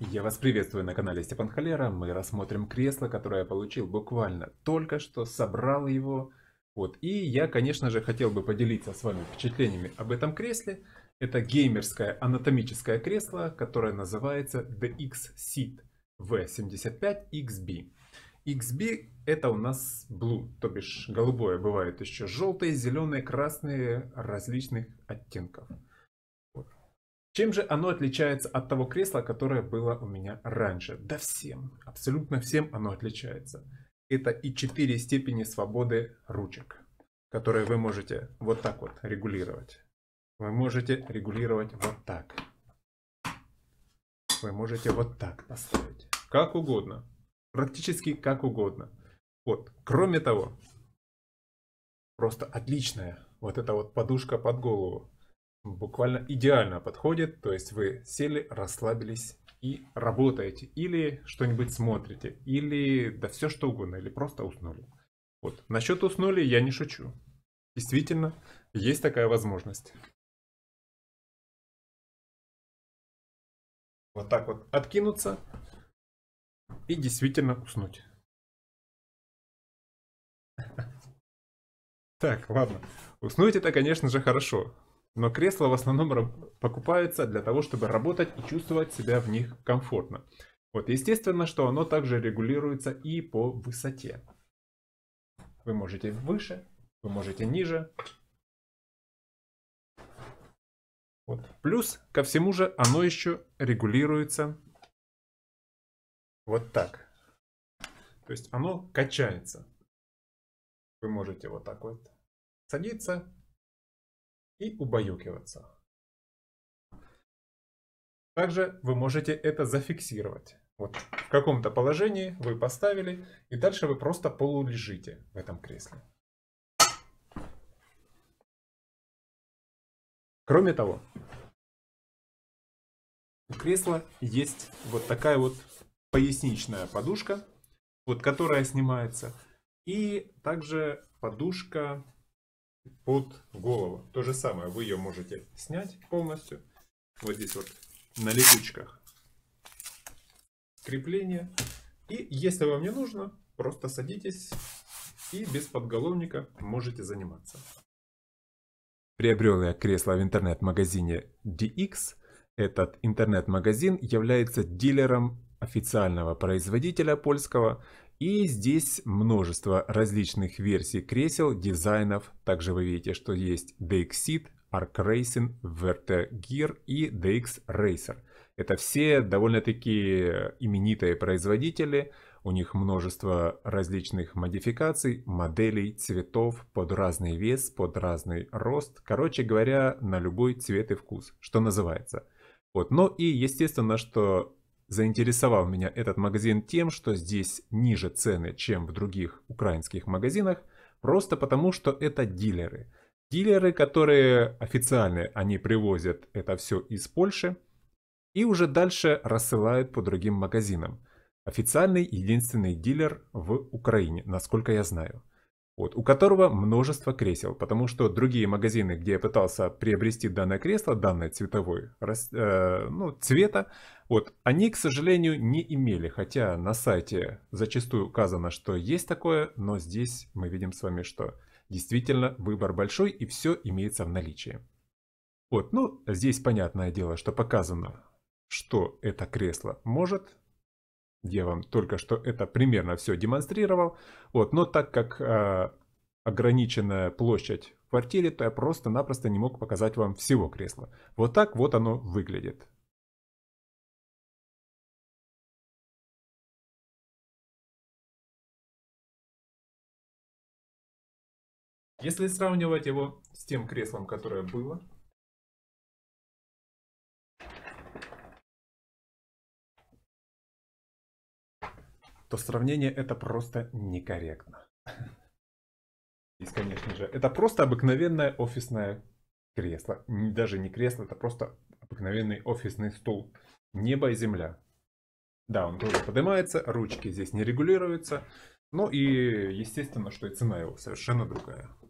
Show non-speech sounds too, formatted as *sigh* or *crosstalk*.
Я вас приветствую на канале Степан Халера. Мы рассмотрим кресло, которое я получил буквально только что, собрал его. Вот. И я, конечно же, хотел бы поделиться с вами впечатлениями об этом кресле. Это геймерское анатомическое кресло, которое называется DX Seat V75XB. XB это у нас blue, то бишь голубое, бывают еще желтые, зеленые, красные различных оттенков. Чем же оно отличается от того кресла, которое было у меня раньше? Да всем, абсолютно всем оно отличается. Это и четыре степени свободы ручек, которые вы можете вот так вот регулировать. Вы можете регулировать вот так. Вы можете вот так поставить. Как угодно. Практически как угодно. Вот. Кроме того, просто отличная вот эта вот подушка под голову буквально идеально подходит. То есть вы сели, расслабились и работаете. Или что-нибудь смотрите. Или да все что угодно. Или просто уснули. Вот. Насчет уснули я не шучу. Действительно, есть такая возможность. Вот так вот откинуться и действительно уснуть. *laughs* Так, ладно. Уснуть это, конечно же, хорошо но кресла в основном покупаются для того, чтобы работать и чувствовать себя в них комфортно. Вот, естественно, что оно также регулируется и по высоте. Вы можете выше, вы можете ниже. Вот. Плюс ко всему же оно еще регулируется вот так. То есть оно качается. Вы можете вот так вот садиться и убаюкиваться. Также вы можете это зафиксировать. Вот в каком-то положении вы поставили, и дальше вы просто полулежите в этом кресле. Кроме того, у кресла есть вот такая вот поясничная подушка, вот которая снимается, и также подушка под голову. То же самое, вы ее можете снять полностью. Вот здесь вот на липучках крепление. И если вам не нужно, просто садитесь и без подголовника можете заниматься. Приобрел я кресло в интернет-магазине DX. Этот интернет-магазин является дилером официального производителя польского и здесь множество различных версий кресел, дизайнов. Также вы видите, что есть DX Seat, Arc Racing, Verte Gear и DX Racer. Это все довольно-таки именитые производители. У них множество различных модификаций, моделей, цветов под разный вес, под разный рост. Короче говоря, на любой цвет и вкус, что называется. Вот. Ну и естественно, что Заинтересовал меня этот магазин тем, что здесь ниже цены, чем в других украинских магазинах, просто потому, что это дилеры. Дилеры, которые официально они привозят это все из Польши и уже дальше рассылают по другим магазинам. Официальный единственный дилер в Украине, насколько я знаю вот, у которого множество кресел, потому что другие магазины, где я пытался приобрести данное кресло, данное цветовое, э, ну, цвета, вот, они, к сожалению, не имели, хотя на сайте зачастую указано, что есть такое, но здесь мы видим с вами, что действительно выбор большой и все имеется в наличии. Вот, ну, здесь понятное дело, что показано, что это кресло может, я вам только что это примерно все демонстрировал. Вот, но так как э, ограниченная площадь в квартире, то я просто-напросто не мог показать вам всего кресла. Вот так вот оно выглядит. Если сравнивать его с тем креслом, которое было, то сравнение это просто некорректно. И, *laughs* конечно же, это просто обыкновенное офисное кресло. Даже не кресло, это просто обыкновенный офисный стул. Небо и земля. Да, он тоже поднимается, ручки здесь не регулируются. Ну и естественно, что и цена его совершенно другая.